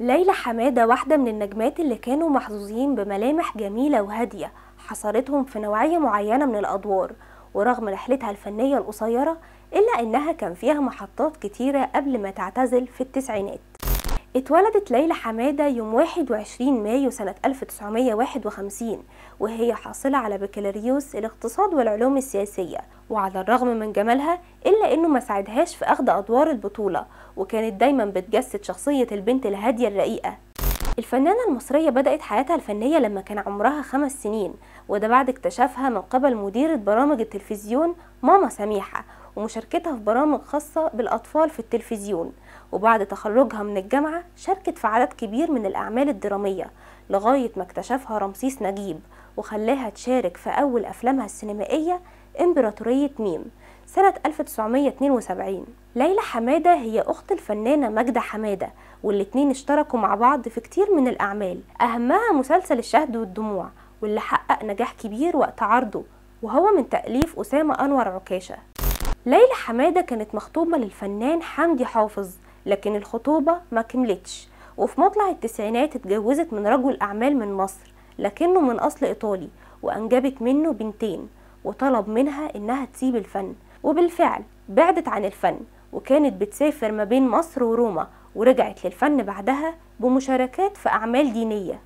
ليلى حمادة واحدة من النجمات اللي كانوا محظوظين بملامح جميلة وهادية حصرتهم في نوعية معينة من الأدوار ورغم رحلتها الفنية القصيرة إلا إنها كان فيها محطات كتيرة قبل ما تعتزل في التسعينات اتولدت ليلى حمادة يوم 21 مايو سنة 1951 وهي حاصلة على بكالوريوس الاقتصاد والعلوم السياسية وعلى الرغم من جمالها إلا إنه ما ساعدهاش في أخذ أدوار البطولة وكانت دايما بتجسد شخصية البنت الهادية الرقيقة الفنانة المصرية بدأت حياتها الفنية لما كان عمرها خمس سنين وده بعد اكتشافها من قبل مديرة برامج التلفزيون ماما سميحة ومشاركتها في برامج خاصة بالأطفال في التلفزيون وبعد تخرجها من الجامعة شاركت في عدد كبير من الأعمال الدرامية لغاية ما اكتشفها رمسيس نجيب وخلاها تشارك في أول أفلامها السينمائية إمبراطورية ميم سنة 1972 ليلى حمادة هي أخت الفنانة ماجدة حمادة والاتنين اشتركوا مع بعض في كتير من الأعمال أهمها مسلسل الشهد والدموع واللي حقق نجاح كبير وقت عرضه وهو من تأليف أسامة أنور عكاشة ليلى حماده كانت مخطوبه للفنان حمدي حافظ لكن الخطوبه ما كملتش وفي مطلع التسعينات اتجوزت من رجل اعمال من مصر لكنه من اصل ايطالي وانجبت منه بنتين وطلب منها انها تسيب الفن وبالفعل بعدت عن الفن وكانت بتسافر ما بين مصر وروما ورجعت للفن بعدها بمشاركات في اعمال دينيه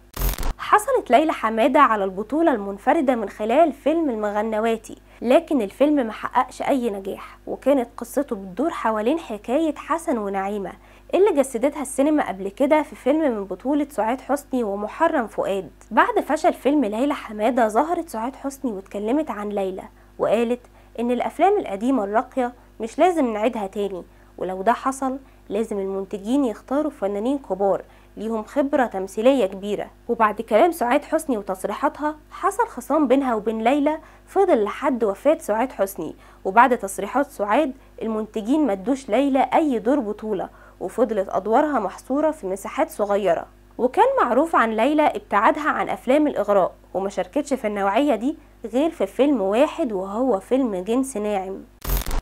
حصلت ليلى حمادة على البطولة المنفردة من خلال فيلم المغنواتي لكن الفيلم محققش أي نجاح وكانت قصته بتدور حوالين حكاية حسن ونعيمة اللي جسدتها السينما قبل كده في فيلم من بطولة سعاد حسني ومحرم فؤاد بعد فشل فيلم ليلى حمادة ظهرت سعاد حسني واتكلمت عن ليلى وقالت إن الأفلام القديمة الراقية مش لازم نعيدها تاني ولو ده حصل لازم المنتجين يختاروا فنانين كبار ليهم خبرة تمثيلية كبيرة وبعد كلام سعاد حسني وتصريحاتها حصل خصام بينها وبين ليلى فضل لحد وفاة سعاد حسني وبعد تصريحات سعاد المنتجين مدوش ليلى أي دور بطولة وفضلت أدوارها محصورة في مساحات صغيرة وكان معروف عن ليلى ابتعادها عن أفلام الإغراء ومشاركتش في النوعية دي غير في فيلم واحد وهو فيلم جنس ناعم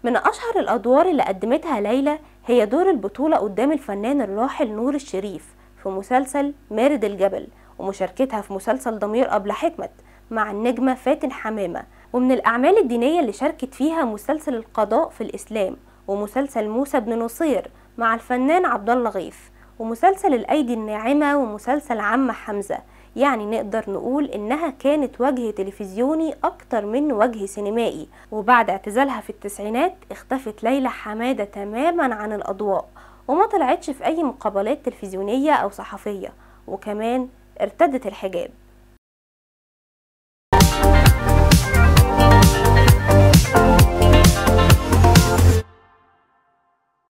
من أشهر الأدوار اللي قدمتها ليلى هي دور البطولة قدام الفنان الراحل نور الشريف في مسلسل مارد الجبل ومشاركتها في مسلسل ضمير قبل حكمت مع النجمة فاتن حمامة ومن الأعمال الدينية اللي شاركت فيها مسلسل القضاء في الإسلام ومسلسل موسى بن نصير مع الفنان عبد الله غيث ومسلسل الأيدي الناعمة ومسلسل عم حمزة يعني نقدر نقول إنها كانت وجه تلفزيوني أكتر من وجه سينمائي وبعد اعتزالها في التسعينات اختفت ليلى حمادة تماما عن الأضواء وما طلعتش في أي مقابلات تلفزيونية أو صحفية وكمان ارتدت الحجاب